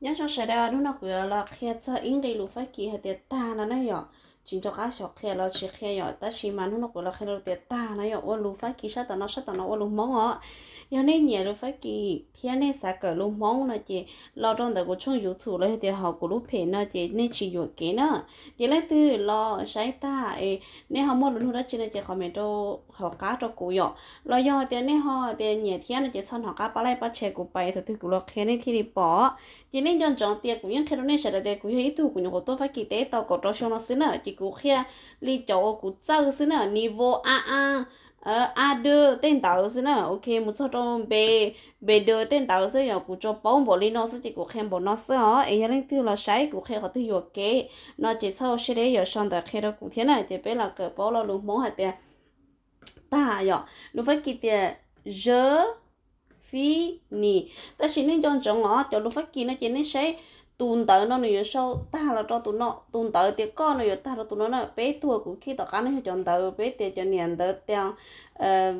nhớ cho sợ đó nó nó vừa là khi cho in đi lụp phải kỳ hay tiệt ta nó nó nhỏ chính cho các sọ khe lo chỉ khe nhỏ ta chỉ mà nó của lo khe lo tiệt ta nó nhỏ ô lu phát kí sao ta nó sao ta nó ô lu mong ó giờ nên nhẹ lu phải kí thiên nên sao cả lu mong nó chỉ lo trong đó của chung yếu thủ lấy thì họ của lu phê nó chỉ nên chỉ yếu kế nó chỉ lấy từ lo sai ta ấy nên họ mua lu đó chỉ là chỉ mình cho họ cá cho cụ nhỏ lo do thì nên họ thì nhẹ thiên nó chỉ xong họ cá ba lại ba chè cụ bay thôi thì cụ lo khe nên thì đi bỏ chỉ nên chọn chọn tiền cũng những khe đó nên sẽ là tiền cũng như ít tu cũng như họ tôi phải kí tế tao có cho nó xin nữa chỉ của kia li chỗ của châu xin ở niveau a a ờ a đưa tên tàu xí ở ok một số trong b b đưa tên tàu xí ở của cho bốn bộ li nó sẽ chỉ của khen bộ nó sẽ ở ấy lên tiêu là sấy của khen họ tiêu vừa kế nó chỉ sau sẽ đấy giờ xong đã khen đó cũng thế này thì bây là cỡ bao lo lúa món hạt tiền ta rồi lúa phải kia tiền je fini ta chỉ nên chọn chọn ngõ cho lúa phải kia nó chỉ nên sấy tụn tớ nó nữa sâu ta là cho tụi nó tuần tớ thì con nữa ta là tụi nó nó bé thua cũng khi tao cá nó chọn tớ bé thì cho niệm tớ theo ờ,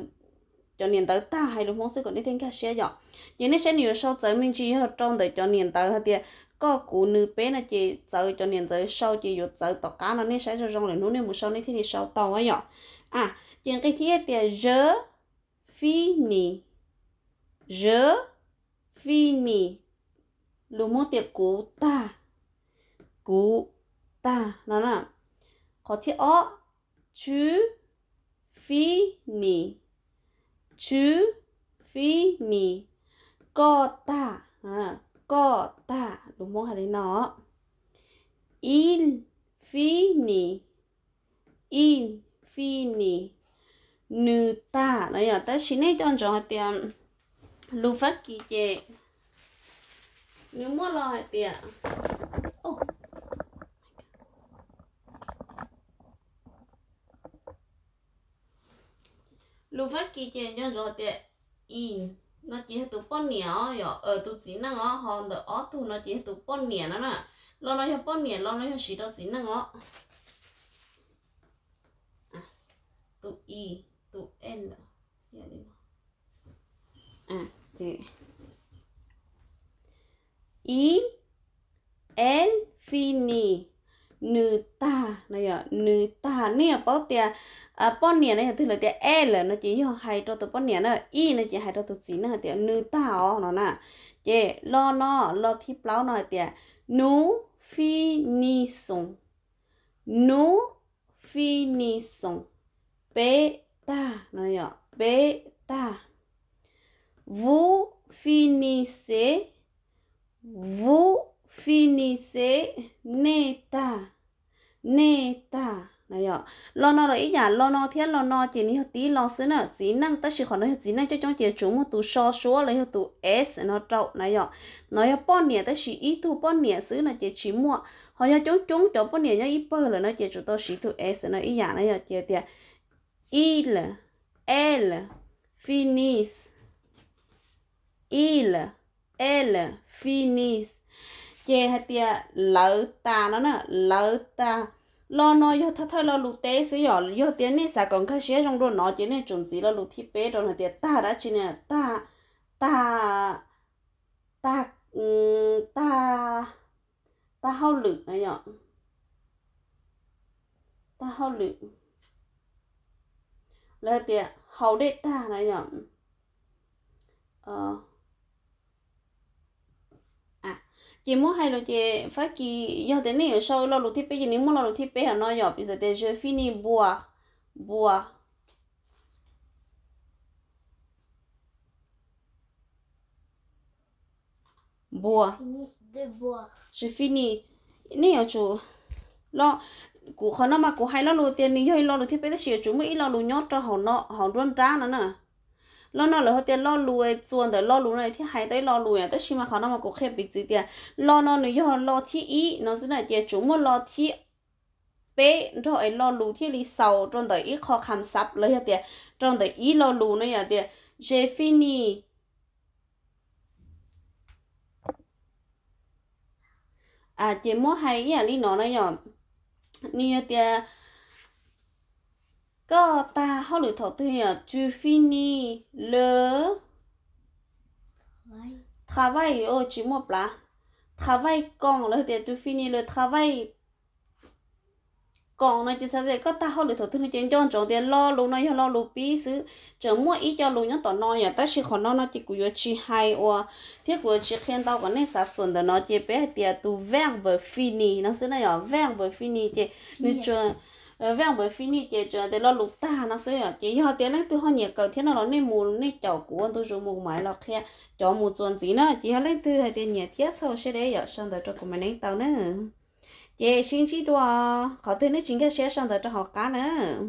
cho niệm tớ ta hay là mong sư còn đi thêm cái xe dọ nhưng nếu xe nữa sâu tớ mình chỉ ở trong để cho niệm tớ thì có cụ nữ bé là chỉ tớ cho niệm tớ sâu chỉ dụ tớ tao cá nó nếu sẽ cho trong lại nó nên một sau nếu thì sâu to ấy dọ à chuyện cái thứ thì je fini je fini 루모 때 고다 ta 나는 거치 어 주피니 주피니 거다 아 거다 phi 하리 너 phi 인피니 nữ ta nói là ta xin ấy chọn chọn chọn um, tiền lưu phát kỳ chế nếu mua lòi tìa oh. lúc phát kỳ chè nhân rồi tiệt, in nó chỉ hết tụp bón nhẹ ở ở tụ chỉ năng ở hòn đỡ ở tụ nó chỉ hết tụp bón nhẹ nó nè lo nó hết bón nhẹ lo nó hết xí à, đó chỉ năng ở tụ i tụ n à chị i el fini nữ ta này ạ, nữ ta này à bao tia à bao nè này tức là tia e L nó chỉ cho hai cho tụi bao nè nó i nó chỉ hai cho tụi gì nó tia nữ ta ó nó nè chế lo nó lo thi plau nó tia nu finison nu finison beta này ạ, beta vous finissez Vous finissez neta. Neta. Này ạ. Lo nó là ý nhà lo nó thiết lo nó chỉ ní tí lo xứ nè. Chỉ năng ta chỉ khỏi nói chỉ năng cho chúng chỉ chúng một tụ so số lấy tụ S nó trậu này ạ. Nói bọn nè ta chỉ ý thu bọn nè xứ là chỉ chỉ mua. Họ cho chúng chúng cho bọn nè nhớ ý bơ là nó chỉ chúng tôi chỉ tụ S nó ý nhà này ạ chỉ tiệt. Il, l finis. Il, L finis chè hạt tia lỡ ta nó nè lỡ ta lo nó yo thay thay lo lụ tế sử yo yo tiền này sao còn cái xe trong đó nó chỉ này chuẩn gì lo lụ thi bé trong hạt tia ta đã chỉ này ta ta ta ta ta hao lử này nhở ta hao lử. là tia hao đế ta này nhở ờ chỉ muốn hay là chỉ phải kỳ do thế này sau lo lụt thiết bị nếu muốn lo lụt thiết bị ở nó giờ bây giờ để chơi phini bùa bùa bùa je fini nè ở chỗ lo cụ khó nó mà cụ hay lo lụt tiền nếu hay lo lụt thiết bị thì chỉ chú mới lo lụt nhót cho họ nó họ luôn ra nữa nè lo nó là hotel lo lùi chuồn để lo lùi này thì hay tới lo lùi à tới khi mà họ nó mà có khép việc gì tiền lo nó nếu như lo thì ý nó sẽ là tiền chúng mà lo thì bé rồi lo lùi thì lý sầu trong tới e ít khó khăn sắp lấy hết tiền trong tới ít lo lùi này là tiền Jeffini à chỉ mua hay ý à lý nó này nhở như tiền ก็ตาเขาหรือถอดตัวเนี่ยจูฟินีเลอ travail โอ้จิมบละ travail กองเลยเดี๋ยวจูฟินีเลย travail กองนะจีสักเดก็ตาเขาหรือถอดตัวเนี่ยจอนจงเดี๋ยวรอลุงน้อยรอลุงปีซื้อจะมั่วอีจอลุงยังต่อนอยอย่าตั้งชื่อของน้องนะจีกูยชีไฮว่าที่กูชีเขียนตากันในสับสนเดี๋ยวน้องจีเป๊ะเดี๋ยวตัว verb fini นั่นสินะอย่า verb fini จีนึกจน Ờ, với ông bởi phi ni chơi chơi để lo lục ta nó sẽ ở chỉ họ tiền lấy tôi họ nhẹ cờ thế nó nó nên mù nên chảo của anh tôi dùng mù mãi lọc kia cho mù chuẩn gì nữa chỉ họ lấy tôi hay tiền nhẹ thiết sau sẽ để ở sang đời cho của mình anh tao nữa chị xin chỉ đùa họ tôi nói chính cái sẽ sang đời cho họ cá nữa